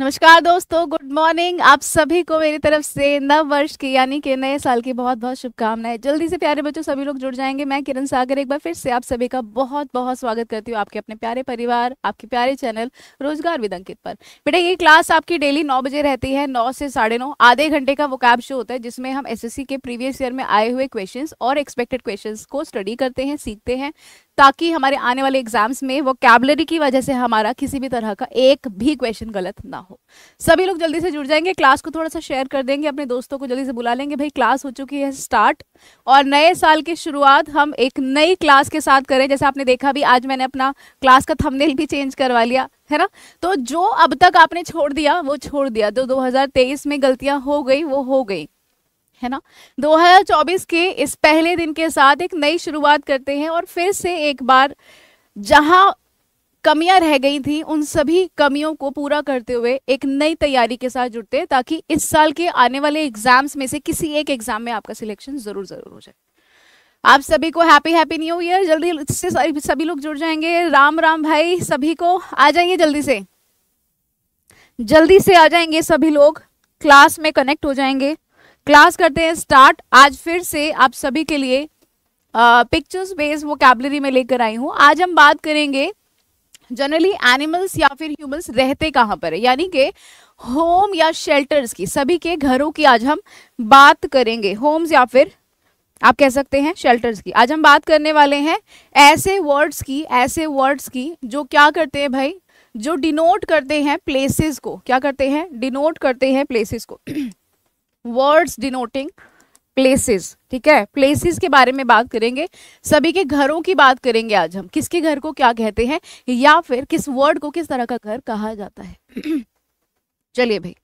नमस्कार दोस्तों good morning आप सभी को मेरी तरफ से नव वर्ष की यानी कि नए साल की बहुत बहुत शुभकामनाएं जल्दी से प्यारे बच्चों सभी लोग जुड़ जाएंगे मैं किरण सागर एक बार फिर से आप सभी का बहुत बहुत स्वागत करती हूँ आपके अपने प्यारे परिवार आपके प्यारे चैनल रोजगार विद अंकित पर बेटा ये क्लास आपकी डेली नौ बजे रहती है नौ से साढ़े नौ आधे घंटे का वो कैब शो होता है जिसमें हम एस के प्रीवियस ईयर में आए हुए क्वेश्चन और एक्सपेक्टेड क्वेश्चन को स्टडी करते हैं सीखते हैं ताकि हमारे आने वाले एग्जाम्स में वो कैबलरी की वजह से हमारा किसी भी तरह का एक भी क्वेश्चन गलत ना हो सभी लोग जल्दी से जुड़ जाएंगे क्लास को थोड़ा सा शेयर कर देंगे अपने दोस्तों को जल्दी से बुला लेंगे भाई क्लास हो चुकी है स्टार्ट और नए साल की शुरुआत हम एक नई क्लास के साथ करें जैसे आपने देखा भी आज मैंने अपना क्लास का थमनेल भी चेंज करवा लिया है ना तो जो अब तक आपने छोड़ दिया वो छोड़ दिया जो तो दो में गलतियां हो गई वो हो गई है ना 2024 के इस पहले दिन के साथ एक नई शुरुआत करते हैं और फिर से एक बार जहां कमियां रह गई थी उन सभी कमियों को पूरा करते हुए एक नई तैयारी के साथ जुड़ते हैं ताकि इस साल के आने वाले एग्जाम्स में से किसी एक एग्जाम में आपका सिलेक्शन जरूर जरूर हो जाए आप सभी को हैप्पी हैप्पी न्यू ईयर जल्दी से सभी लोग जुड़ जाएंगे राम राम भाई सभी को आ जाइए जल्दी से जल्दी से आ जाएंगे सभी लोग क्लास में कनेक्ट हो जाएंगे क्लास करते हैं स्टार्ट आज फिर से आप सभी के लिए पिक्चर्स बेस्ड वो कैबलरी में लेकर आई हूँ आज हम बात करेंगे जनरली एनिमल्स या फिर ह्यूमल्स रहते कहाँ पर है यानी कि होम या शेल्टर्स की सभी के घरों की आज हम बात करेंगे होम्स या फिर आप कह सकते हैं शेल्टर्स की आज हम बात करने वाले हैं ऐसे वर्ड्स की ऐसे वर्ड्स की जो क्या करते हैं भाई जो डिनोट करते हैं प्लेसेस को क्या करते हैं डिनोट करते हैं प्लेसेस को वर्ड्स डिनोटिंग प्लेसेस ठीक है प्लेसेस के बारे में बात करेंगे सभी के घरों की बात करेंगे आज हम किसके घर को क्या कहते हैं या फिर किस वर्ड को किस तरह का घर कहा जाता है चलिए भाई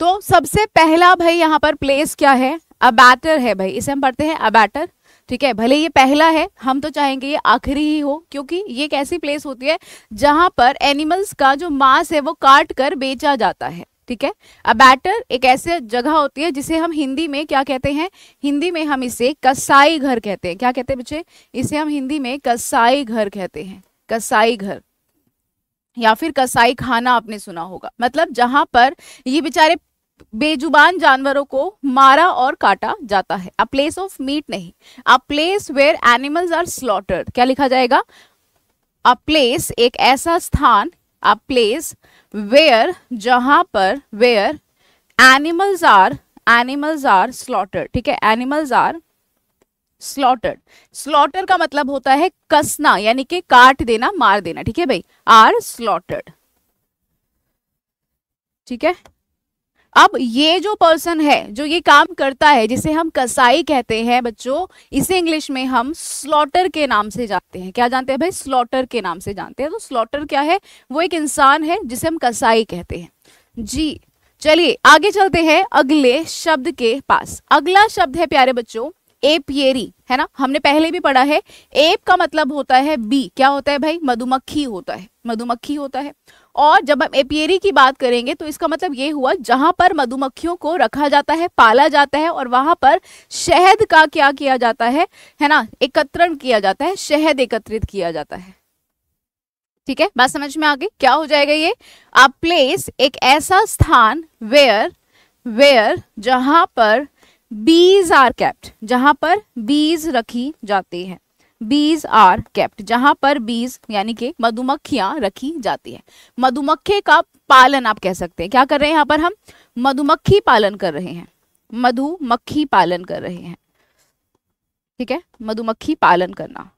तो सबसे पहला भाई यहाँ पर प्लेस क्या है अबैटर है भाई इसे हम पढ़ते हैं अबैटर ठीक है भले ये पहला है हम तो चाहेंगे ये आखिरी ही हो क्योंकि ये एक ऐसी प्लेस होती है जहाँ पर एनिमल्स का जो मांस है वो काट कर बेचा जाता है ठीक है अब बैटर एक ऐसे जगह होती है जिसे हम हिंदी में क्या कहते हैं हिंदी में हम इसे कसाई घर कहते हैं क्या कहते हैं बच्चे इसे हम हिंदी में कसाई घर कहते हैं कसाई घर या फिर कसाई खाना आपने सुना होगा मतलब जहां पर ये बेचारे बेजुबान जानवरों को मारा और काटा जाता है अ प्लेस ऑफ मीट नहीं a place where animals are slaughtered क्या लिखा जाएगा अ प्लेस एक ऐसा स्थान अ प्लेस वेयर जहाँ पर where animals are animals are slaughtered ठीक है एनिमल्स आर स्लॉटर्ड स्लॉटर का मतलब होता है कसना यानी कि काट देना मार देना ठीक है भाई आर स्लॉटर्ड ठीक है अब ये जो पर्सन है जो ये काम करता है जिसे हम कसाई कहते हैं बच्चों इसे इंग्लिश में हम स्लॉटर के नाम से जानते हैं क्या जानते हैं भाई स्लॉटर के नाम से जानते हैं तो स्लॉटर क्या है वो एक इंसान है जिसे हम कसाई कहते हैं जी चलिए आगे चलते हैं अगले शब्द के पास अगला शब्द है प्यारे बच्चों एपियरी है ना हमने पहले भी पढ़ा है एप का मतलब होता है बी क्या होता है भाई मधुमक्खी होता है मधुमक्खी होता है और जब हम एपियरी की बात करेंगे तो इसका मतलब ये हुआ जहाँ पर मधुमक्खियों को रखा जाता है पाला जाता है और वहाँ पर शहद का क्या किया जाता है है ना एकत्रण किया जाता है शहद एकत्रित किया जाता है ठीक है बात समझ में आ गई क्या हो जाएगा ये आप प्लेस एक ऐसा स्थान वेयर वेयर जहां पर बीज आर कैप्ट जहां पर बीज रखी जाती है बीज आर केप्ट जहां पर बीज यानी कि मधुमक्खियां रखी जाती है मधुमक्खी का पालन आप कह सकते हैं क्या कर रहे हैं यहाँ पर हम मधुमक्खी पालन कर रहे हैं मधुमक्खी पालन कर रहे हैं ठीक है मधुमक्खी पालन करना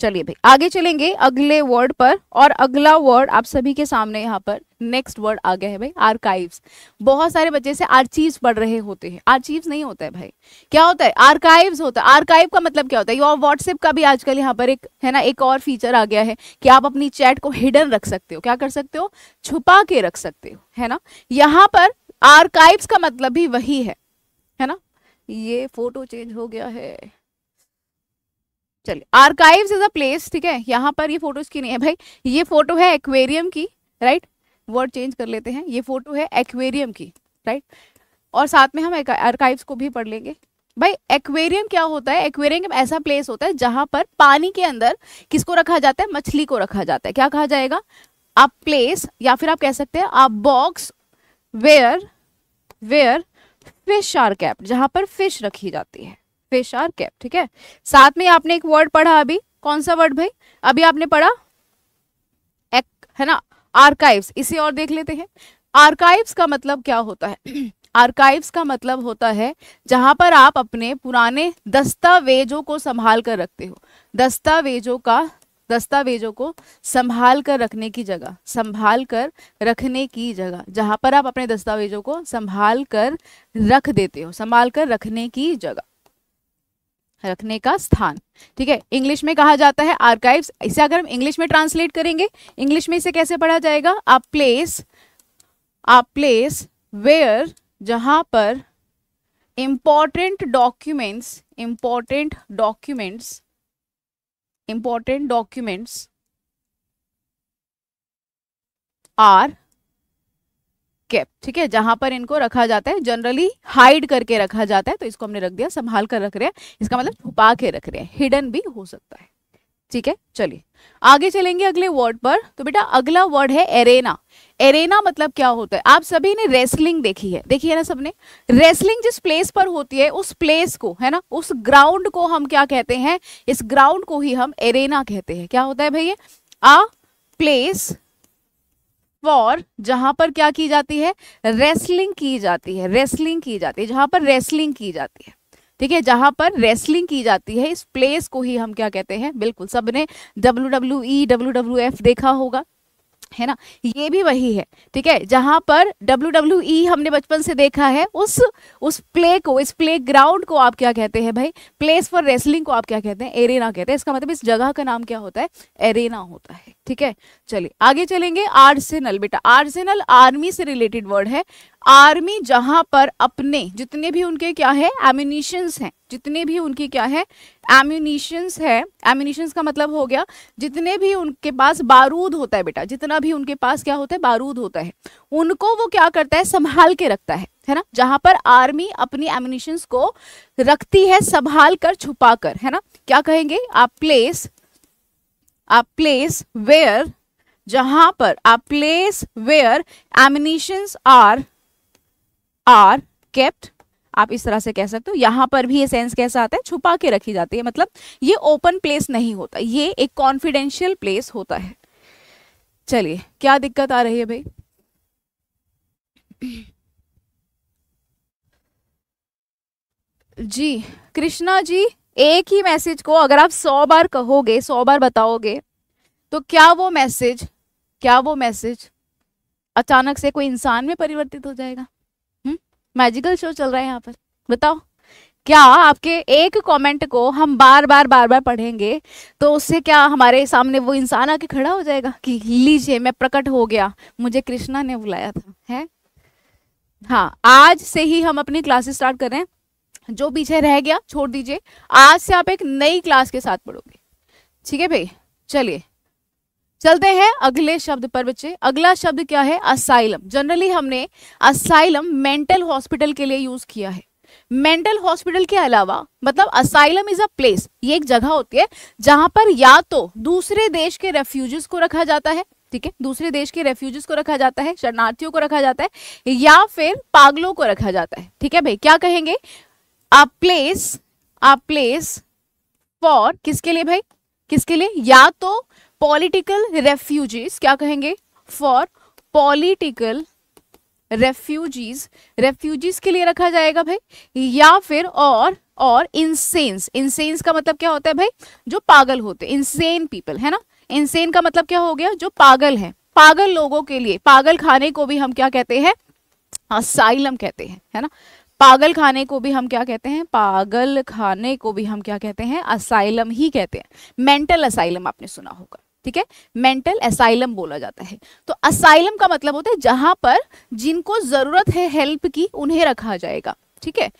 चलिए भाई आगे चलेंगे अगले वर्ड पर और अगला वर्ड आप सभी के सामने यहाँ पर नेक्स्ट वर्ड आ गया है भाई आर्काइव्स बहुत सारे बच्चे से आर्चीव्स पढ़ रहे होते हैं आर्चीव्स नहीं होता है भाई क्या होता है आर्काइव्स होता है आर्काइव का मतलब क्या होता है और व्हाट्सएप का भी आजकल यहाँ पर एक है ना एक और फीचर आ गया है कि आप अपनी चैट को हिडन रख सकते हो क्या कर सकते हो छुपा के रख सकते हो है ना यहाँ पर आर्काइव्स का मतलब भी वही है है ना ये फोटो चेंज हो गया है चलिए आर्काइव्स इज अ प्लेस ठीक है यहाँ पर ये फोटोज की नहीं है भाई ये फोटो है एक्वेरियम की राइट वर्ड चेंज कर लेते हैं ये फोटो है एक्वेरियम की राइट और साथ में हम आर्काइव्स को भी पढ़ लेंगे भाई एक्वेरियम क्या होता है एक्वेरियम ऐसा प्लेस होता है जहां पर पानी के अंदर किसको रखा जाता है मछली को रखा जाता है क्या कहा जाएगा आप प्लेस या फिर आप कह सकते हैं आप box where where fish are kept जहां पर फिश रखी जाती है फिश आर कैप ठीक है साथ में आपने एक वर्ड पढ़ा अभी कौन सा वर्ड भाई अभी आपने पढ़ा एक है ना आर्काइव्स इसे और देख लेते हैं आर्काइव्स का मतलब क्या होता है आर्काइव्स का मतलब होता है जहां पर आप अपने पुराने दस्तावेजों को संभाल कर रखते हो दस्तावेजों का दस्तावेजों को संभाल कर रखने की जगह संभाल कर रखने की जगह जहां पर आप अपने दस्तावेजों को संभाल कर रख देते हो संभाल कर रखने की जगह रखने का स्थान ठीक है इंग्लिश में कहा जाता है आर्काइव्स इसे अगर हम इंग्लिश में ट्रांसलेट करेंगे इंग्लिश में इसे कैसे पढ़ा जाएगा a place a place where जहां पर important documents important documents important documents are kept ठीक है जहां पर इनको रखा जाता है जनरली हाइड करके रखा जाता है तो इसको हमने रख दिया संभाल कर रख रहे हैं इसका मतलब छुपा के रख रहे हैं हिडन भी हो सकता है ठीक है चलिए आगे चलेंगे अगले वर्ड पर तो बेटा अगला वर्ड है एरेना एरेना मतलब क्या होता है आप सभी ने रेसलिंग देखी है देखी है ना सबने रेसलिंग जिस प्लेस पर होती है उस प्लेस को है ना उस ग्राउंड को हम क्या कहते हैं इस ग्राउंड को ही हम एरेना कहते हैं क्या होता है भैया आ प्लेस फॉर जहां पर क्या की जाती है रेसलिंग की जाती है रेसलिंग की जाती है जहां पर रेसलिंग की जाती है ठीक है जहां पर रेसलिंग की जाती है इस प्लेस को ही हम क्या कहते हैं बिल्कुल सबने W W E W W F देखा होगा है ना ये भी वही है ठीक है जहाँ पर डब्ल्यू डब्ल्यू ई हमने बचपन से देखा है उस उस प्ले को इस प्ले ग्राउंड को आप क्या कहते हैं भाई प्लेस फॉर रेसलिंग को आप क्या कहते हैं एरेना कहते हैं इसका मतलब इस जगह का नाम क्या होता है एरेना होता है ठीक है चलिए आगे चलेंगे आर्सेनल बेटा आर्सेनल आर्मी से रिलेटेड वर्ड है आर्मी जहां पर अपने जितने भी उनके क्या है एम्यूनिशंस हैं जितने भी उनकी क्या है एम्यूनिशंस है एम्यूनिशंस का मतलब हो गया जितने भी उनके पास बारूद होता है बेटा जितना भी उनके पास क्या होता है बारूद होता है उनको वो क्या करता है संभाल के रखता है है ना जहां पर आर्मी अपनी एम्यूनिशंस को रखती है संभाल कर छुपा कर है ना क्या कहेंगे आप प्लेस आप प्लेस वेयर जहां पर आप place where ammunitions are are kept आप इस तरह से कह सकते हो यहाँ पर भी ये सेंस कैसा आता है छुपा के रखी जाती है मतलब ये ओपन प्लेस नहीं होता ये एक कॉन्फिडेंशियल प्लेस होता है चलिए क्या दिक्कत आ रही है भाई जी कृष्णा जी एक ही मैसेज को अगर आप सौ बार कहोगे सौ बार बताओगे तो क्या वो मैसेज क्या वो मैसेज अचानक से कोई इंसान में परिवर्तित हो जाएगा मैजिकल शो चल रहा है यहाँ पर बताओ क्या आपके एक कमेंट को हम बार बार बार बार पढ़ेंगे तो उससे क्या हमारे सामने वो इंसान आके खड़ा हो जाएगा कि लीजिए मैं प्रकट हो गया मुझे कृष्णा ने बुलाया था है हाँ आज से ही हम अपनी क्लासेस स्टार्ट कर रहे हैं जो पीछे रह गया छोड़ दीजिए आज से आप एक नई क्लास के साथ पढ़ोगे ठीक है भाई चलिए चलते हैं अगले शब्द पर बच्चे अगला शब्द क्या है असाइलम जनरली हमने असाइलम मेंटल हॉस्पिटल के लिए यूज किया है मेंटल हॉस्पिटल के अलावा मतलब असाइलम इज अ प्लेस ये एक जगह होती है जहां पर या तो दूसरे देश के रेफ्यूजीज को रखा जाता है ठीक है दूसरे देश के रेफ्यूजीज को रखा जाता है शरणार्थियों को रखा जाता है या फिर पागलों को रखा जाता है ठीक है भाई क्या कहेंगे a place a place for किसके लिए भाई किसके लिए या तो पॉलिटिकल रेफ्यूजीज क्या कहेंगे फॉर पॉलिटिकल रेफ्यूजीज रेफ्यूजीज के लिए रखा जाएगा भाई या फिर और और इंसेंस इंसेंस का मतलब क्या होता है भाई जो पागल होते इंसेन पीपल है ना इंसेन का मतलब क्या हो गया जो पागल है पागल लोगों के लिए पागल खाने को भी हम क्या कहते हैं असाइलम कहते हैं है ना पागल खाने को भी हम क्या कहते हैं पागल खाने को भी हम क्या कहते हैं असाइलम ही कहते हैं मेंटल असाइलम आपने सुना होगा ठीक है मेंटल असाइलम बोला जाता है तो असाइलम का मतलब होता है जहां पर जिनको जरूरत है हेल्प की उन्हें रखा जाएगा ठीक है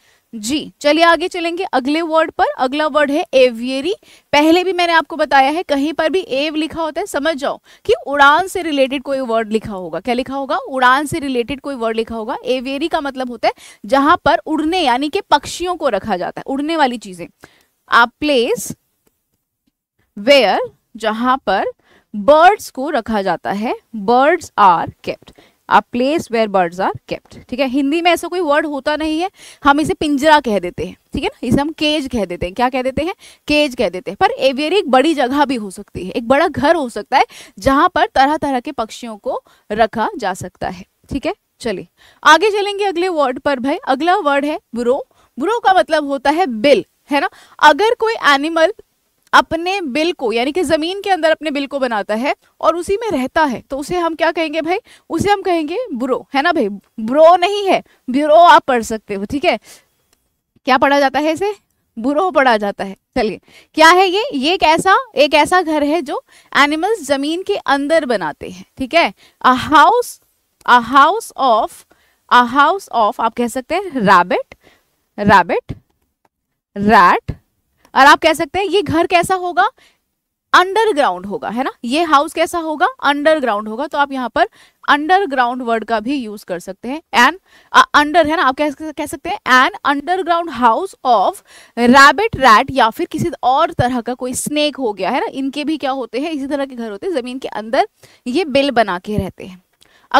जी चलिए आगे चलेंगे अगले वर्ड पर अगला वर्ड है एवियरी पहले भी मैंने आपको बताया है कहीं पर भी एव लिखा होता है समझ जाओ कि उड़ान से रिलेटेड कोई वर्ड लिखा होगा क्या लिखा होगा उड़ान से रिलेटेड कोई वर्ड लिखा होगा एवियरी का मतलब होता है जहां पर उड़ने यानी कि पक्षियों को रखा जाता है उड़ने वाली चीजें आ प्लेस वेयर जहाँ पर बर्ड्स को रखा जाता है birds are kept a place where birds are kept ठीक है हिंदी में ऐसा कोई वर्ड होता नहीं है हम इसे पिंजरा कह देते हैं ठीक है ना इसे हम केज कह देते हैं क्या कह देते हैं केज कह देते हैं पर एवियरी एक बड़ी जगह भी हो सकती है एक बड़ा घर हो सकता है जहाँ पर तरह तरह के पक्षियों को रखा जा सकता है ठीक है चलिए आगे चलेंगे अगले वर्ड पर भाई अगला वर्ड है ब्रो ब्रो का मतलब होता है बिल है ना अगर कोई एनिमल अपने बिल को यानी कि जमीन के अंदर अपने बिल को बनाता है और उसी में रहता है तो उसे हम क्या कहेंगे भाई उसे हम कहेंगे ब्रो है ना भाई ब्रो नहीं है ब्रो आप पढ़ सकते हो ठीक है क्या पढ़ा जाता है इसे बुरो पढ़ा जाता है चलिए क्या है ये ये एक ऐसा एक ऐसा घर है जो एनिमल्स जमीन के अंदर बनाते हैं ठीक है a house a house of a house of आप कह सकते हैं रैबिट रैबिट रैट और आप कह सकते हैं ये घर कैसा होगा अंडरग्राउंड होगा है ना ये हाउस कैसा होगा अंडरग्राउंड होगा तो आप यहाँ पर अंडरग्राउंड वर्ड का भी यूज कर सकते हैं एन अंडर है ना आप कह, कह सकते हैं an underground house of rabbit rat या फिर किसी और तरह का कोई स्नेक हो गया है ना इनके भी क्या होते हैं इसी तरह के घर होते हैं जमीन के अंदर ये बिल बना के रहते हैं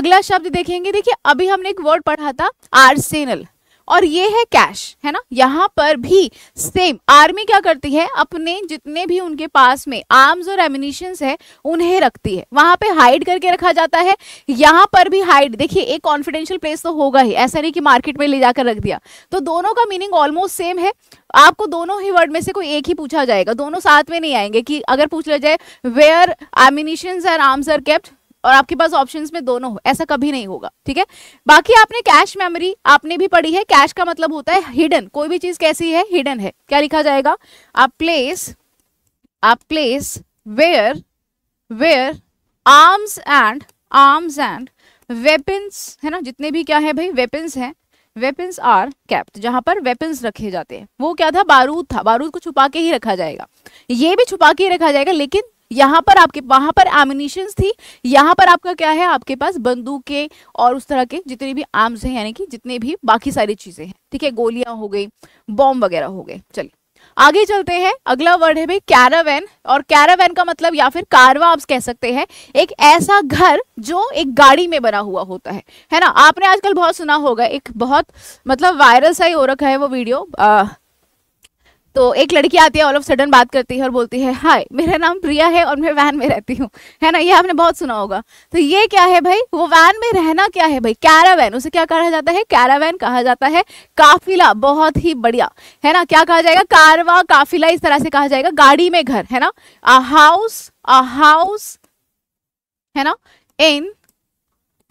अगला शब्द देखेंगे देखिए अभी हमने एक वर्ड पढ़ा था आर्सेनल और ये है कैश है ना यहाँ पर भी सेम आर्मी क्या करती है अपने जितने भी उनके पास में आर्म्स और एमिनेशन है उन्हें रखती है वहां पे हाइड करके रखा जाता है यहाँ पर भी हाइड देखिए एक कॉन्फिडेंशियल प्लेस तो होगा ही ऐसा नहीं कि मार्केट में ले जाकर रख दिया तो दोनों का मीनिंग ऑलमोस्ट सेम है आपको दोनों ही वर्ड में से कोई एक ही पूछा जाएगा दोनों साथ में नहीं आएंगे कि अगर पूछ लिया जाए where ammunition are arms are kept और आपके पास ऑप्शन में दोनों हो ऐसा कभी नहीं होगा ठीक है बाकी आपने कैश मेमोरी आपने भी पढ़ी है कैश का मतलब होता है हिडन कोई भी चीज कैसी है हिडन है क्या लिखा जाएगा आप प्लेस आप place where where arms and arms and weapons है ना जितने भी क्या है भाई वेपन्स हैं वेपन्स आर कैप्ट जहां पर वेपन्स रखे जाते हैं वो क्या था बारूद था बारूद को छुपा के ही रखा जाएगा ये भी छुपा के ही रखा जाएगा लेकिन यहाँ पर आपके वहाँ पर एमिनेशन थी यहाँ पर आपका क्या है आपके पास बंदूक के और उस तरह के जितने भी आर्म्स हैं यानी कि जितने भी बाकी सारी चीजें हैं ठीक है गोलियां हो गई बॉम्ब वगैरह हो गए चलिए आगे चलते हैं अगला वर्ड है भाई कैरावैन और कैरावैन का मतलब या फिर कारवा आप कह सकते हैं एक ऐसा घर जो एक गाड़ी में बना हुआ होता है है ना आपने आजकल बहुत सुना होगा एक बहुत मतलब वायरल सा ही हो रखा है वो वीडियो आ, तो एक लड़की आती है ऑल ऑफ सडन बात करती है और बोलती है हाय मेरा नाम प्रिया है और मैं वैन में रहती हूँ है ना ये आपने बहुत सुना होगा तो ये क्या है भाई वो वैन में रहना क्या है भाई कैरावैन उसे क्या कहा जाता है कैरावैन कहा जाता है काफिला बहुत ही बढ़िया है ना क्या कहा जाएगा कारवा काफिला इस तरह से कहा जाएगा गाड़ी में घर है ना अ हाउस अ हाउस है ना इन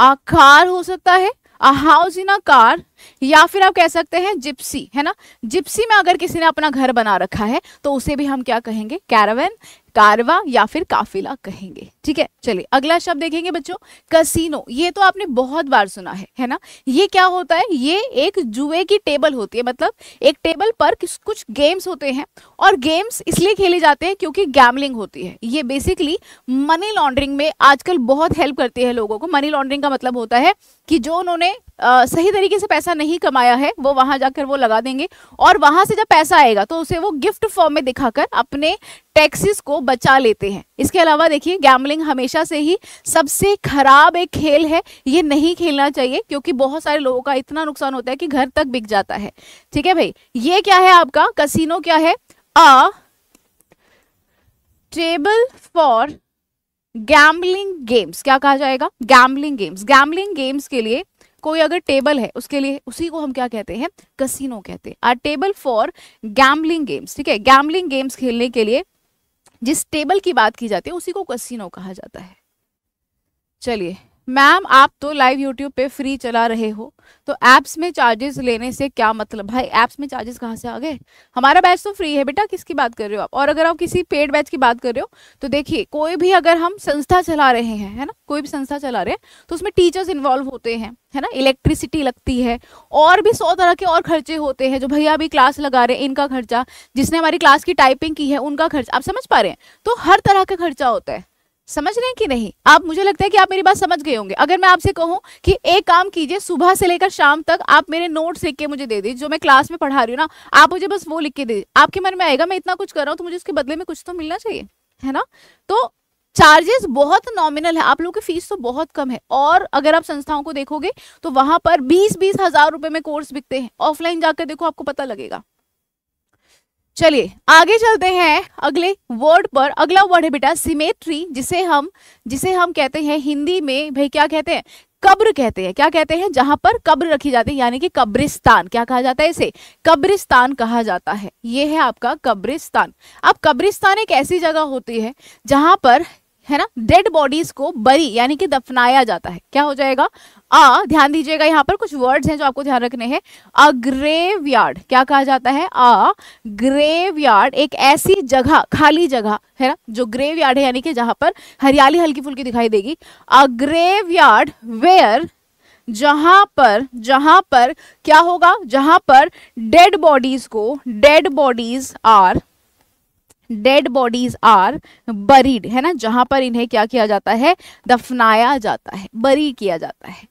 अ कार हो सकता है a house in a car या फिर आप कह सकते हैं जिप्सी है ना जिप्सी में अगर किसी ने अपना घर बना रखा है तो उसे भी हम क्या कहेंगे कैरावन कारवा या फिर काफिला कहेंगे ठीक है चलिए अगला शब्द देखेंगे बच्चों कसिनो ये तो आपने बहुत बार सुना है है ना ये क्या होता है ये एक जुए की टेबल होती है मतलब एक टेबल पर कुछ गेम्स होते हैं और गेम्स इसलिए खेले जाते हैं क्योंकि गैमलिंग होती है ये बेसिकली मनी लॉन्ड्रिंग में आजकल बहुत हेल्प करती है लोगों को मनी लॉन्ड्रिंग का मतलब होता है कि जो उन्होंने आ, सही तरीके से पैसा नहीं कमाया है वो वहां जाकर वो लगा देंगे और वहां से जब पैसा आएगा तो उसे वो गिफ्ट फॉर्म में दिखाकर अपने टैक्सेस को बचा लेते हैं इसके अलावा देखिए गैमलिंग हमेशा से ही सबसे खराब एक खेल है ये नहीं खेलना चाहिए क्योंकि बहुत सारे लोगों का इतना नुकसान होता है कि घर तक बिक जाता है ठीक है भाई ये क्या है आपका कसिनो क्या है a table for gambling games क्या कहा जाएगा गैम्बलिंग गेम्स गैम्बलिंग गेम्स के लिए कोई अगर टेबल है उसके लिए उसी को हम क्या कहते हैं कसिनो कहते हैं a table for gambling games ठीक है गैम्बलिंग गेम्स खेलने के लिए जिस टेबल की बात की जाती है उसी को कसिनो कहा जाता है चलिए मैम आप तो लाइव यूट्यूब पे फ्री चला रहे हो तो ऐप्स में चार्जेस लेने से क्या मतलब भाई ऐप्स में चार्जेस कहाँ से आ गए हमारा बैच तो फ्री है बेटा किसकी बात कर रहे हो आप और अगर आप किसी पेड बैच की बात कर रहे हो तो देखिए कोई भी अगर हम संस्था चला रहे हैं है ना कोई भी संस्था चला रहे हैं तो उसमें टीचर्स इन्वॉल्व होते हैं है ना इलेक्ट्रिसिटी लगती है और भी सौ तरह के और खर्चे होते हैं जो भैया अभी क्लास लगा रहे हैं इनका खर्चा जिसने हमारी क्लास की टाइपिंग की है उनका खर्चा आप समझ पा रहे हैं तो हर तरह का खर्चा होता है समझ रहे हैं कि नहीं आप मुझे लगता है कि आप मेरी बात समझ गए होंगे अगर मैं आपसे कहूँ कि एक काम कीजिए सुबह से लेकर शाम तक आप मेरे नोट्स लिख के मुझे दे दीजिए जो मैं क्लास में पढ़ा रही हूँ ना आप मुझे बस वो लिख के दे दीजिए आपके मन में आएगा मैं इतना कुछ कर रहा हूँ तो मुझे उसके बदले में कुछ तो मिलना चाहिए है ना तो चार्जेस बहुत नॉमिनल है आप लोगों की फीस तो बहुत कम है और अगर आप संस्थाओं को देखोगे तो वहां पर बीस बीस हजार रुपए में कोर्स बिकते हैं ऑफलाइन जाकर देखो आपको पता लगेगा चलिए आगे चलते हैं अगले वर्ड पर अगला वर्ड है बेटा सिमेट्री जिसे हम जिसे हम कहते हैं हिंदी में भाई क्या कहते हैं कब्र कहते हैं क्या कहते हैं जहां पर कब्र रखी जाती है यानी कि कब्रिस्तान क्या कहा जाता है इसे कब्रिस्तान कहा जाता है ये है आपका कब्रिस्तान अब कब्रिस्तान एक ऐसी जगह होती है जहां पर है ना डेड बॉडीज को बरी यानी कि दफनाया जाता है क्या हो जाएगा आ ध्यान दीजिएगा यहाँ पर कुछ वर्ड्स हैं जो आपको ध्यान रखने हैं अ ग्रेव यार्ड क्या कहा जाता है आ ग्रेव यार्ड एक ऐसी जगह खाली जगह है ना जो ग्रेव यार्ड है यानी कि जहां पर हरियाली हल्की फुल्की दिखाई देगी अ ग्रेव यार्ड वेयर जहां पर जहां पर क्या होगा जहां पर डेड बॉडीज को dead bodies are dead bodies are buried है ना जहां पर इन्हें क्या किया जाता है दफनाया जाता है बरी किया जाता है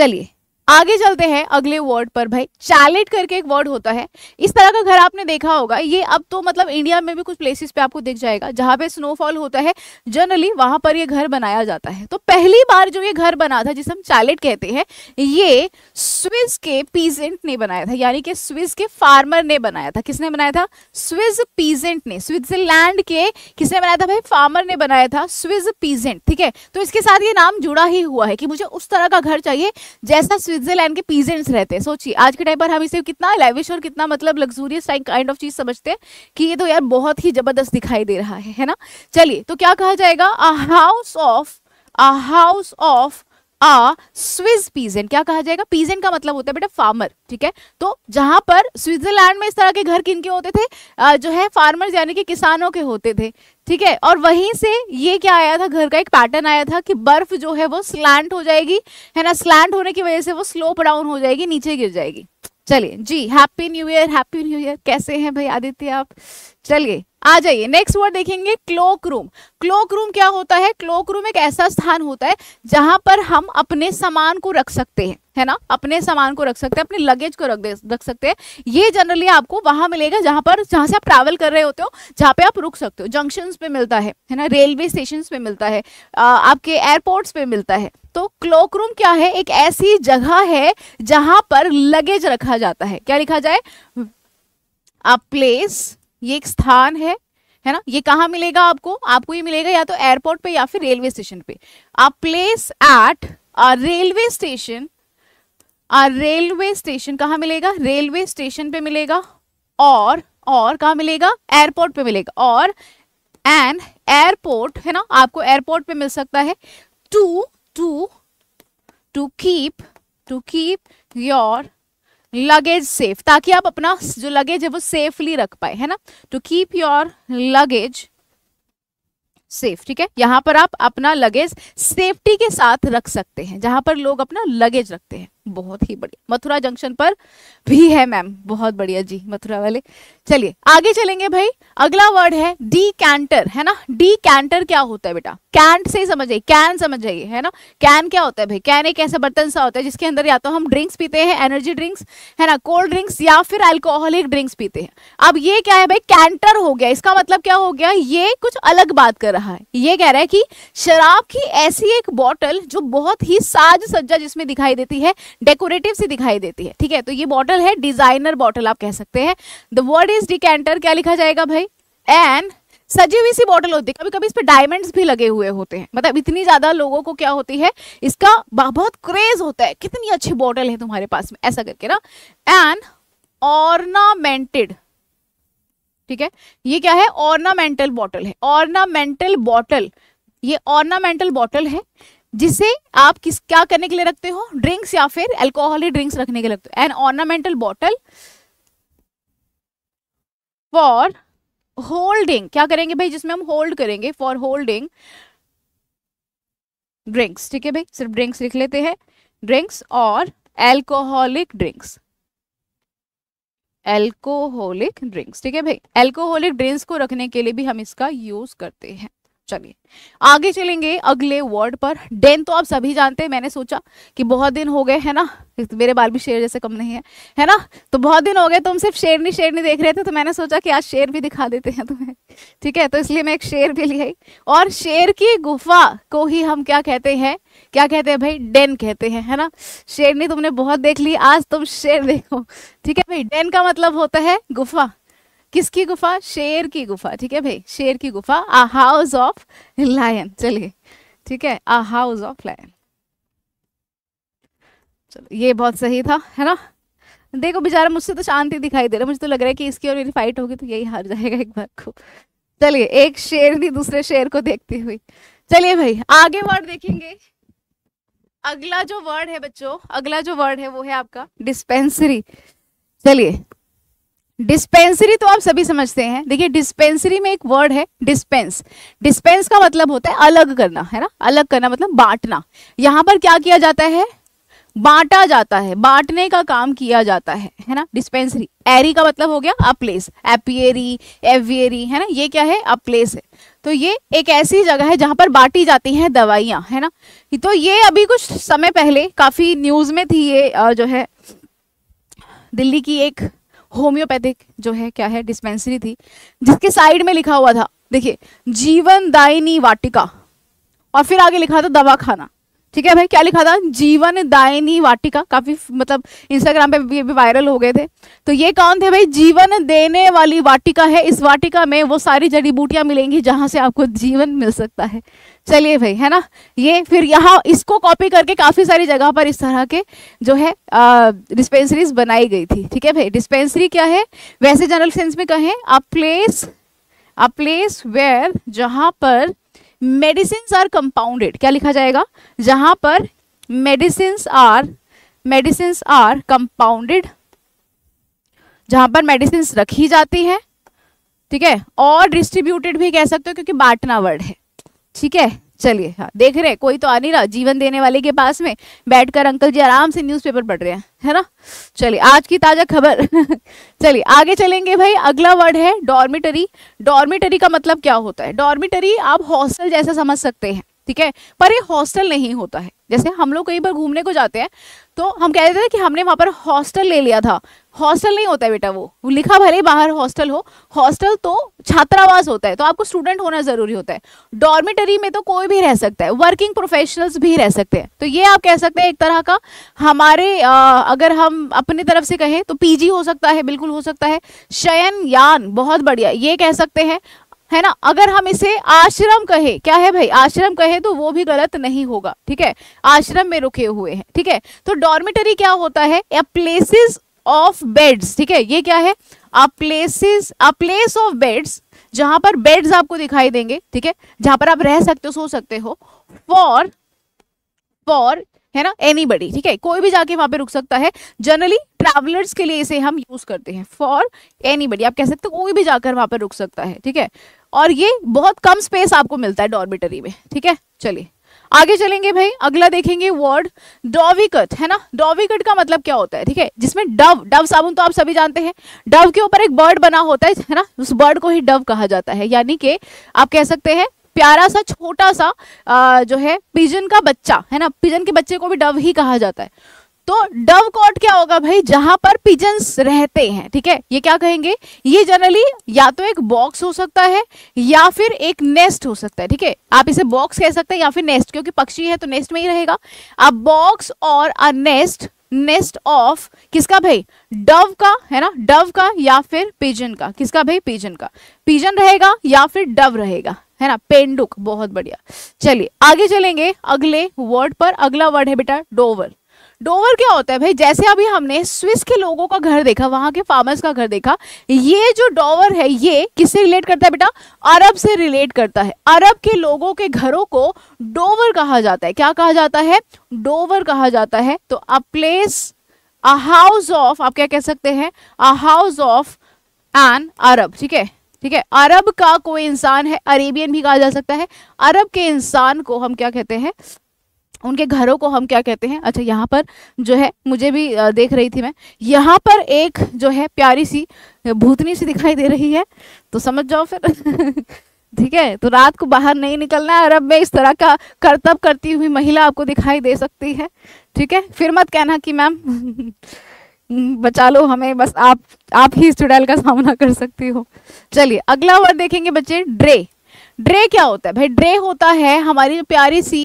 चलिए आगे चलते हैं अगले वर्ड पर भाई चैलेट करके एक वर्ड होता है इस तरह का घर आपने देखा होगा ये अब तो मतलब इंडिया में भी कुछ प्लेसेस पे आपको दिख जाएगा जहां पे स्नोफॉल होता है जनरली वहां पर ये घर बनाया जाता है तो पहली बार जो ये घर बना था जिसे हम चैलेट कहते हैं ये स्विस के पीजेंट ने बनाया था यानी कि स्विस के फार्मर ने बनाया था किसने बनाया था स्विस पीजेंट ने स्विट्जरलैंड के किसने बनाया था भाई फार्मर ने बनाया था स्विस पीजेंट ठीक है तो इसके साथ ये नाम जुड़ा ही हुआ है कि मुझे उस तरह का घर चाहिए जैसा स्विट्जरलैंड के पीजेंट्स रहते हैं सोचिए आज के टाइम पर हम इसे कितना लाइविश और कितना मतलब लग्जूरियस काइंड ऑफ चीज समझते हैं कि ये तो यार बहुत ही जबरदस्त दिखाई दे रहा है है ना चलिए तो क्या कहा जाएगा a house of a house of a Swiss peasant क्या कहा जाएगा पीजेंट का मतलब होता है बेटा फार्मर ठीक है तो जहां पर स्विट्जरलैंड में इस तरह के घर किन के होते थे आ, जो है फार्मर्स यानी कि किसानों के होते थे ठीक है और वहीं से ये क्या आया था घर का एक पैटर्न आया था कि बर्फ जो है वो स्लैंड हो जाएगी है ना स्लैंड होने की वजह से वो स्लोप डाउन हो जाएगी नीचे गिर जाएगी चलिए जी happy new year happy new year कैसे हैं भाई आदित्य आप चलिए आ जाइए नेक्स्ट वर्ड देखेंगे क्लोक रूम क्लोक रूम क्या होता है क्लोक रूम एक ऐसा स्थान होता है जहां पर हम अपने सामान को रख सकते हैं है ना अपने सामान को रख सकते हैं अपने लगेज को रख रख सकते हैं ये जनरली आपको वहां मिलेगा जहां पर जहां से आप ट्रैवल कर रहे होते हो जहां पे आप रुक सकते हो जंक्शन पे मिलता है है ना रेलवे स्टेशन पे मिलता है आपके एयरपोर्ट्स पे मिलता है तो क्लोक रूम क्या है एक ऐसी जगह है जहां पर लगेज रखा जाता है क्या लिखा जाए अ प्लेस ये एक स्थान है है ना ये कहाँ मिलेगा आपको आपको ये मिलेगा या तो एयरपोर्ट पे या फिर रेलवे स्टेशन पे a place at a railway station a railway station कहाँ मिलेगा रेलवे स्टेशन पे मिलेगा और और कहाँ मिलेगा एयरपोर्ट पे मिलेगा और एंड एयरपोर्ट है ना आपको एयरपोर्ट पे मिल सकता है to to to keep to keep your luggage safe ताकि आप अपना जो लगेज है वो सेफली रख पाए है ना to keep your luggage safe ठीक है यहां पर आप अपना लगेज सेफ्टी के साथ रख सकते हैं जहां पर लोग अपना लगेज रखते हैं बहुत ही बढ़िया मथुरा जंक्शन पर भी है मैम बहुत बढ़िया जी मथुरा वाले चलिए आगे चलेंगे भाई अगला वर्ड है डी कैंटर है ना डी कैंटर क्या होता है बेटा कैंट से समझ जाइए कैन समझ जाइए है ना कैन क्या होता है भाई कैन एक ऐसा बर्तन सा होता है जिसके अंदर या तो हम ड्रिंक्स पीते हैं एनर्जी ड्रिंक्स है ना कोल्ड ड्रिंक्स या फिर अल्कोहलिक ड्रिंक्स पीते हैं अब ये क्या है भाई कैंटर हो गया इसका मतलब क्या हो गया ये कुछ अलग बात कर रहा है ये कह रहा है कि शराब की ऐसी एक बॉटल जो बहुत ही साज सज्जा जिसमें दिखाई देती है डेकोरेटिव सी दिखाई देती है ठीक है तो ये बॉटल है डिजाइनर बॉटल आप कह सकते हैं द वर्ड इज डिकेंटर क्या लिखा जाएगा भाई एंड सजी हुई सी बॉटल होती है कभी कभी इस पर डायमंड्स भी लगे हुए होते हैं मतलब इतनी ज्यादा लोगों को क्या होती है इसका बहुत क्रेज होता है कितनी अच्छी बॉटल है तुम्हारे पास में ऐसा करके ना एन ऑर्नामेंटेड ठीक है ये क्या है ऑर्नामेंटल बॉटल है ऑर्नामेंटल बॉटल ये ऑर्नामेंटल बॉटल है जिसे आप किस क्या करने के लिए रखते हो ड्रिंक्स या फिर एल्कोहलिक ड्रिंक्स रखने के लिए रखते हो an ornamental bottle for holding क्या करेंगे भाई जिसमें हम होल्ड करेंगे फॉर होल्डिंग ड्रिंक्स ठीक है भाई सिर्फ ड्रिंक्स लिख लेते हैं ड्रिंक्स और एल्कोहलिक ड्रिंक्स एल्कोहलिक ड्रिंक्स ठीक है भाई एल्कोहलिक ड्रिंक्स को रखने के लिए भी हम इसका यूज करते हैं चलिए आगे चलेंगे अगले वर्ड पर डेन तो आप सभी जानते हैं मैंने सोचा कि बहुत दिन हो गए है ना मेरे बाल भी शेर जैसे कम नहीं है है ना तो बहुत दिन हो गए तुम सिर्फ शेर नहीं शेर नहीं देख रहे थे तो मैंने सोचा कि आज शेर भी दिखा देते हैं तुम्हें ठीक है तो इसलिए मैं एक शेर भी ली आई और शेर की गुफा को ही हम क्या कहते हैं क्या कहते हैं भाई डेन कहते हैं है ना शेरनी तुमने बहुत देख ली आज तुम शेर देखो ठीक है भाई डेन का मतलब होता है गुफा किसकी गुफा शेर की गुफा ठीक है भाई शेर की गुफा अ हाउस ऑफ लायन चलिए ठीक है अ हाउस ऑफ लायन चलो ये बहुत सही था है ना देखो बेचारा मुझसे तो शांति दिखाई दे रहा है मुझे तो लग रहा है कि इसकी और मेरी फाइट होगी तो यही हार जाएगा एक बार को चलिए एक शेर भी दूसरे शेर को देखती हुई चलिए भाई आगे वर्ड देखेंगे अगला जो वर्ड है बच्चों अगला जो वर्ड है वो है आपका डिस्पेंसरी चलिए डिस्पेंसरी तो आप सभी समझते हैं देखिए डिस्पेंसरी में एक वर्ड है डिस्पेंस डिस्पेंस का मतलब होता है अलग करना है ना अलग करना मतलब बांटना यहाँ पर क्या किया जाता है बांटा जाता है बांटने का काम किया जाता है है ना डिस्पेंसरी एरी का मतलब हो गया अ प्लेस एपियरी एवियरी है ना ये क्या है अ प्लेस है तो ये एक ऐसी जगह है जहां पर बांटी जाती हैं दवाइयां है ना तो ये अभी कुछ समय पहले काफ़ी न्यूज़ में थी ये जो है दिल्ली की एक होम्योपैथिक जो है क्या है डिस्पेंसरी थी जिसके साइड में लिखा हुआ था देखिए जीवन दायनी वाटिका और फिर आगे लिखा था दवा खाना ठीक है भाई क्या लिखा था जीवन दायनी वाटिका काफी मतलब इंस्टाग्राम पे भी, भी वायरल हो गए थे तो ये कौन थे भाई जीवन देने वाली वाटिका है इस वाटिका में वो सारी जड़ी बूटियां मिलेंगी जहां से आपको जीवन मिल सकता है चलिए भाई है ना ये फिर यहाँ इसको कॉपी करके काफी सारी जगह पर इस तरह के जो है डिस्पेंसरीज बनाई गई थी ठीक है भाई डिस्पेंसरी क्या है वैसे जनरल सेंस में कहें a place a place where जहाँ पर मेडिसिन आर कंपाउंडेड क्या लिखा जाएगा जहां पर medicine are medicine are compounded जहां पर मेडिसिन रखी जाती है ठीक है और डिस्ट्रीब्यूटेड भी कह सकते हो क्योंकि बांटना वर्ड है ठीक है चलिए हाँ देख रहे हैं कोई तो आ नहीं रहा जीवन देने वाले के पास में बैठकर अंकल जी आराम से न्यूज़पेपर पढ़ रहे हैं है ना चलिए आज की ताज़ा खबर चलिए आगे चलेंगे भाई अगला वर्ड है डॉर्मिटरी डॉर्मिटरी का मतलब क्या होता है डॉर्मिटरी आप हॉस्टल जैसा समझ सकते हैं ठीक है पर ये हॉस्टल नहीं होता है जैसे हम लोग कई बार घूमने को जाते हैं तो हम कह देते हैं कि हमने वहाँ पर हॉस्टल ले लिया था हॉस्टल नहीं होता है बेटा वो लिखा भले बाहर हॉस्टल हो हॉस्टल तो छात्रावास होता है तो आपको स्टूडेंट होना ज़रूरी होता है डॉर्मेटरी में तो कोई भी रह सकता है वर्किंग प्रोफेशनल्स भी रह सकते हैं तो ये आप कह सकते हैं एक तरह का हमारे आ, अगर हम अपनी तरफ से कहें तो पीजी हो सकता है बिल्कुल हो सकता है शयन यान बहुत बढ़िया ये कह सकते हैं है ना अगर हम इसे आश्रम कहे क्या है भाई आश्रम कहे तो वो भी गलत नहीं होगा ठीक है आश्रम में रुके हुए हैं ठीक है तो डॉर्मिटरी क्या होता है या प्लेसेस ऑफ बेड्स ठीक है ये क्या है a places a place of beds जहां पर बेड्स आपको दिखाई देंगे ठीक है जहां पर आप रह सकते हो सो सकते हो फॉर फॉर है ना एनी ठीक है कोई भी जाके वहां पे रुक सकता है जनरली ट्रैवलर्स के लिए इसे हम यूज करते हैं फॉर एनी आप कह सकते हो कोई भी जाकर वहां पर रुक सकता है ठीक है और ये बहुत कम स्पेस आपको मिलता है डॉर्बिटरी में ठीक है चलिए आगे चलेंगे भाई अगला देखेंगे वर्ड डॉविकट है ना डॉविकट का मतलब क्या होता है ठीक है जिसमें डव डव साबुन तो आप सभी जानते हैं डव के ऊपर एक बर्ड बना होता है है ना उस बर्ड को ही डव कहा जाता है यानी कि आप कह सकते हैं प्यारा सा छोटा सा आ, जो है पिजन का बच्चा है ना पिजन के बच्चे को भी डव ही कहा जाता है तो डव कॉट क्या होगा भाई जहां पर पिजन्स रहते हैं ठीक है ये क्या कहेंगे ये जनरली या तो एक बॉक्स हो सकता है या फिर एक नेस्ट हो सकता है ठीक है आप इसे बॉक्स कह सकते हैं या फिर नेस्ट क्योंकि पक्षी है तो नेस्ट में ही रहेगा अब बॉक्स और अ नेस्ट नेस्ट ऑफ किसका भाई डव का है ना डव का या फिर पिजन का किसका भाई पिजन का पिजन रहेगा या फिर डव रहेगा है ना पेंडुक बहुत बढ़िया चलिए आगे चलेंगे अगले वर्ड पर अगला वर्ड है बेटा डोवर डोवर क्या होता है भाई जैसे अभी हमने स्विस के लोगों का घर देखा वहां के फार्मर्स का घर देखा ये जो डोवर है ये किससे रिलेट करता है बेटा अरब से रिलेट करता है अरब के लोगों के घरों को डोवर कहा जाता है क्या कहा जाता है डोवर कहा जाता है तो a place a house of आप क्या कह सकते हैं a house of an Arab ठीक है ठीक है अरब का कोई इंसान है अरेबियन भी कहा जा सकता है अरब के इंसान को हम क्या कहते हैं उनके घरों को हम क्या कहते हैं अच्छा यहाँ पर जो है मुझे भी देख रही थी मैं यहाँ पर एक जो है प्यारी सी भूतनी सी दिखाई दे रही है तो समझ जाओ फिर ठीक है तो रात को बाहर नहीं निकलना है अरब में इस तरह का करतब करती हुई महिला आपको दिखाई दे सकती है ठीक है फिर मत कहना कि मैम बचा लो हमें बस आप आप ही इस चुड़ैल का सामना कर सकती हो चलिए अगला वर्ड देखेंगे बच्चे ड्रे ड्रे क्या होता है भाई ड्रे होता है हमारी प्यारी सी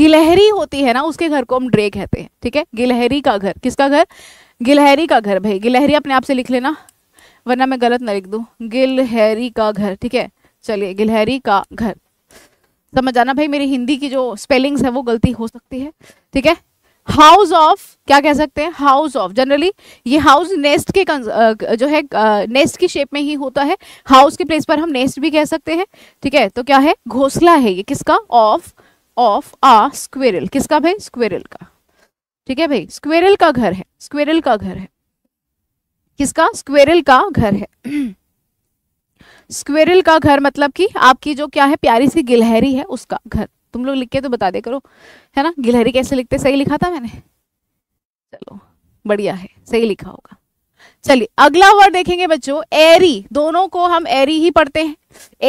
गिलहरी होती है ना उसके घर को हम ड्रे कहते हैं ठीक है गिलहरी का घर किसका घर गिलहरी का घर भाई गिलहरी अपने आप से लिख लेना वरना मैं गलत ना लिख दू गिलहरी का घर ठीक है चलिए गिलहरी का घर समझ आना भाई मेरी हिंदी की जो स्पेलिंग्स है वो गलती हो सकती है ठीक है हाउस ऑफ क्या कह सकते हैं हाउस ऑफ जनरली ये हाउस नेस्ट के जो है नेस्ट की शेप में ही होता है हाउस के प्लेस पर हम नेस्ट भी कह सकते हैं ठीक है तो क्या है घोसला है ये किसका ऑफ ऑफ आ स्क्वेरल किसका भाई स्क्वेरल का ठीक है भाई स्क्वेरल का घर है स्क्वेरल का घर है किसका स्क्वेरल का घर है स्क्वेरल का घर मतलब कि आपकी जो क्या है प्यारी सी गिलहरी है उसका घर तुम लोग लिख के तो बता दे करो है ना गिलहरी कैसे लिखते सही लिखा था मैंने चलो बढ़िया है सही लिखा होगा चलिए अगला वर्ड देखेंगे बच्चों एरी दोनों को हम एरी ही पढ़ते हैं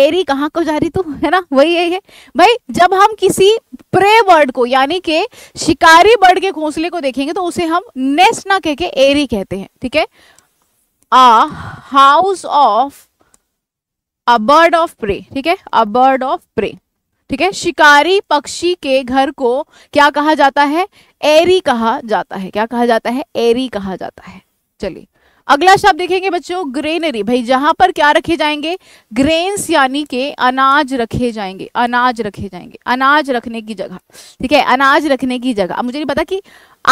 एरी कहाँ को जा रही तू है ना वही यही है भाई जब हम किसी प्रे वर्ड को यानी के शिकारी बर्ड के घोंसले को देखेंगे तो उसे हम नेस्ट ना कह के एरी कहते हैं ठीक है a house of a bird of prey ठीक है अ बर्ड ऑफ प्रे ठीक है शिकारी पक्षी के घर को क्या कहा जाता है एरी कहा जाता है क्या कहा जाता है एरी कहा जाता है चलिए अगला शब्द देखेंगे बच्चों ग्रेनरी भाई जहां पर क्या रखे जाएंगे ग्रेन्स यानी के अनाज रखे जाएंगे अनाज रखे जाएंगे अनाज रखने की जगह ठीक है अनाज रखने की जगह मुझे नहीं पता कि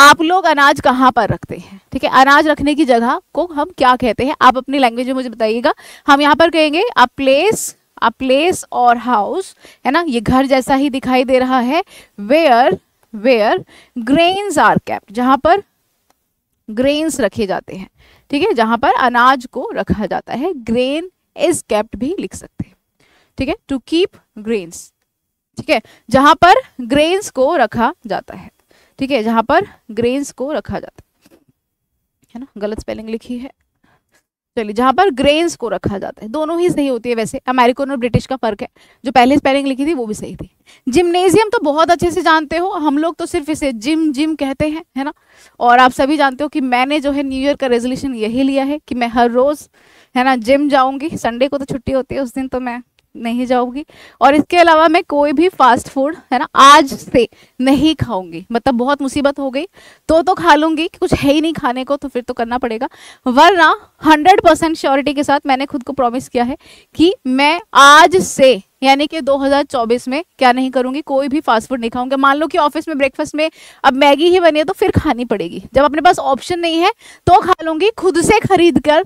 आप लोग अनाज कहाँ पर रखते हैं ठीक है अनाज रखने की जगह को हम क्या कहते हैं आप अपनी लैंग्वेज में मुझे बताइएगा हम यहाँ पर कहेंगे अ प्लेस अ प्लेस और हाउस है ना ये घर जैसा ही दिखाई दे रहा है where where grains are kept जहां पर ग्रेन्स रखे जाते हैं ठीक है जहां पर अनाज को रखा जाता है ग्रेन इज कैप्ट भी लिख सकते हैं ठीक है टू कीप ग्रेन्स ठीक है जहां पर ग्रेन्स को रखा जाता है ठीक है जहां पर ग्रेन्स को रखा जाता है ना गलत स्पेलिंग लिखी है चलिए जहाँ पर ग्रेन्स को रखा जाता है दोनों ही सही होती है वैसे अमेरिकन और ब्रिटिश का फर्क है जो पहले स्पेलिंग लिखी थी वो भी सही थी जिमनेजियम तो बहुत अच्छे से जानते हो हम लोग तो सिर्फ इसे जिम जिम कहते हैं है ना और आप सभी जानते हो कि मैंने जो है न्यू ईयर का रेजोल्यूशन यही लिया है कि मैं हर रोज़ है ना जिम जाऊंगी संडे को तो छुट्टी होती है उस दिन तो मैं नहीं जाऊंगी और इसके अलावा मैं कोई भी फास्ट फूड है ना आज से नहीं खाऊंगी मतलब बहुत मुसीबत हो गई तो तो खा लूंगी कुछ है ही नहीं खाने को तो फिर तो करना पड़ेगा वरना हंड्रेड परसेंट श्योरिटी के साथ मैंने खुद को प्रॉमिस किया है कि मैं आज से यानी कि 2024 में क्या नहीं करूंगी कोई भी फास्ट फूड नहीं खाऊंगी मान लो कि ऑफिस में ब्रेकफास्ट में अब मैगी ही बनी है तो फिर खानी पड़ेगी जब अपने पास ऑप्शन नहीं है तो खा लूंगी खुद से खरीद कर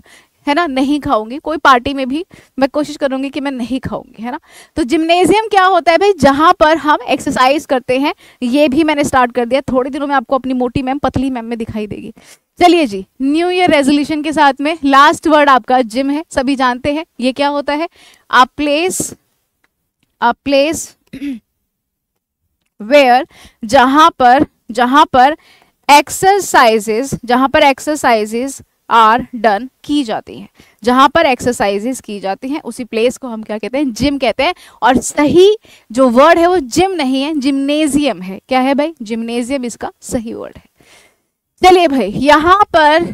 है ना नहीं खाऊंगी कोई पार्टी में भी मैं कोशिश करूंगी कि मैं नहीं खाऊंगी है ना तो जिम्नेजियम क्या होता है भाई जहां पर हम एक्सरसाइज करते हैं ये भी मैंने स्टार्ट कर दिया थोड़े दिनों में आपको अपनी मोटी मैम पतली मैम में दिखाई देगी चलिए जी न्यू ईयर रेजोल्यूशन के साथ में लास्ट वर्ड आपका जिम है सभी जानते हैं ये क्या होता है a place a place where जहां पर जहां पर एक्सरसाइजेस जहां पर एक्सरसाइजेस आर डन की जाती हैं जहाँ पर एक्सरसाइजेस की जाती हैं उसी प्लेस को हम क्या कहते हैं जिम कहते हैं और सही जो वर्ड है वो जिम नहीं है जिम्नेजियम है क्या है भाई जिम्नेजियम इसका सही वर्ड है चलिए भाई यहाँ पर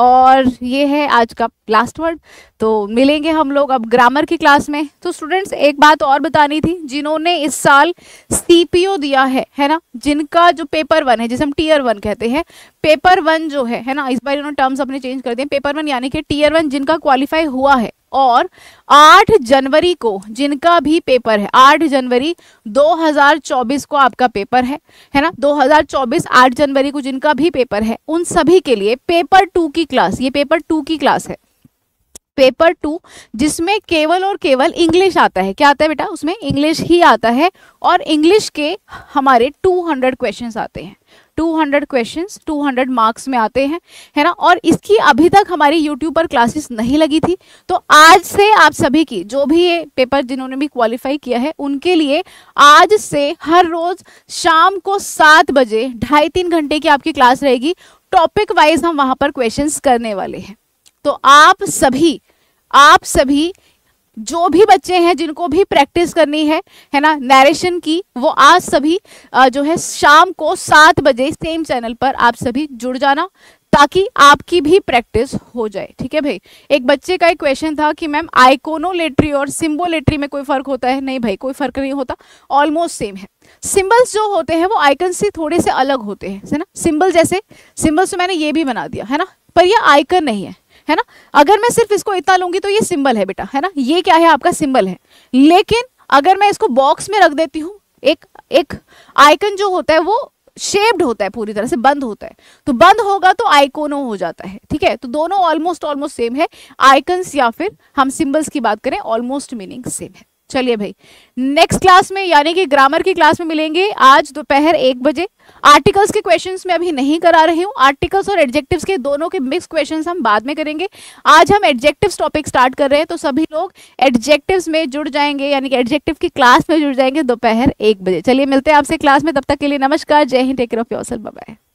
और ये है आज का लास्ट वर्ड तो मिलेंगे हम लोग अब ग्रामर की क्लास में तो स्टूडेंट्स एक बात और बतानी थी जिन्होंने इस साल सीपीओ दिया है है ना जिनका जो पेपर वन है जिसे हम टीयर वन कहते हैं पेपर वन जो है है ना इस बार इन्होंने टर्म्स अपने चेंज कर दिए पेपर वन यानी कि टीयर वन जिनका क्वालिफाई हुआ है और 8 जनवरी को जिनका भी पेपर है 8 जनवरी 2024 को आपका पेपर है है ना 2024 8 जनवरी को जिनका भी पेपर है उन सभी के लिए पेपर टू की क्लास ये पेपर टू की क्लास है पेपर टू जिसमें केवल और केवल इंग्लिश आता है क्या आता है बेटा उसमें इंग्लिश ही आता है और इंग्लिश के हमारे 200 क्वेश्चन आते हैं 200 टू हंड्रेड मार्क्स में आते हैं है ना और इसकी अभी तक हमारी यूट्यूब पर क्लासेस नहीं लगी थी तो आज से आप सभी की जो भी ये पेपर जिन्होंने भी क्वालिफाई किया है उनके लिए आज से हर रोज़ शाम को सात बजे ढाई तीन घंटे की आपकी क्लास रहेगी टॉपिक वाइज हम वहां पर क्वेश्चंस करने वाले हैं तो आप सभी आप सभी जो भी बच्चे हैं जिनको भी प्रैक्टिस करनी है है ना नरेशन की वो आज सभी जो है शाम को सात बजे सेम चैनल पर आप सभी जुड़ जाना ताकि आपकी भी प्रैक्टिस हो जाए ठीक है भाई एक बच्चे का एक क्वेश्चन था कि मैम आइकोनोलेट्री और सिम्बोलेट्री में कोई फर्क होता है नहीं भाई कोई फर्क नहीं होता ऑलमोस्ट सेम है सिम्बल्स जो होते हैं वो आइकन से थोड़े से अलग होते हैं है ना सिम्बल जैसे सिम्बल्स मैंने ये भी बना दिया है ना पर यह आइकन नहीं है है ना अगर मैं सिर्फ इसको इतना लूंगी तो ये सिंबल है बेटा है ना ये क्या है आपका सिंबल है लेकिन अगर मैं इसको बॉक्स में रख देती हूँ एक एक आइकन जो होता है वो शेप्ड होता है पूरी तरह से बंद होता है तो बंद होगा तो आइकोनो हो जाता है ठीक है तो दोनों ऑलमोस्ट ऑलमोस्ट सेम है आइकन्स या फिर हम सिंबल्स की बात करें ऑलमोस्ट मीनिंग सेम है चलिए भाई नेक्स्ट क्लास में यानी कि ग्रामर की क्लास में मिलेंगे आज दोपहर एक बजे आर्टिकल्स के क्वेश्चंस में अभी नहीं करा रही हूँ आर्टिकल्स और एडजेक्टिव्स के दोनों के मिक्स क्वेश्चंस हम बाद में करेंगे आज हम एडजेक्टिव्स टॉपिक स्टार्ट कर रहे हैं तो सभी लोग एडजेक्टिव्स में जुड़ जाएंगे यानी कि एडजेक्टिव की क्लास में जुड़ जाएंगे दोपहर एक बजे चलिए मिलते हैं आपसे क्लास में तब तक के लिए नमस्कार जय Hind take of your bye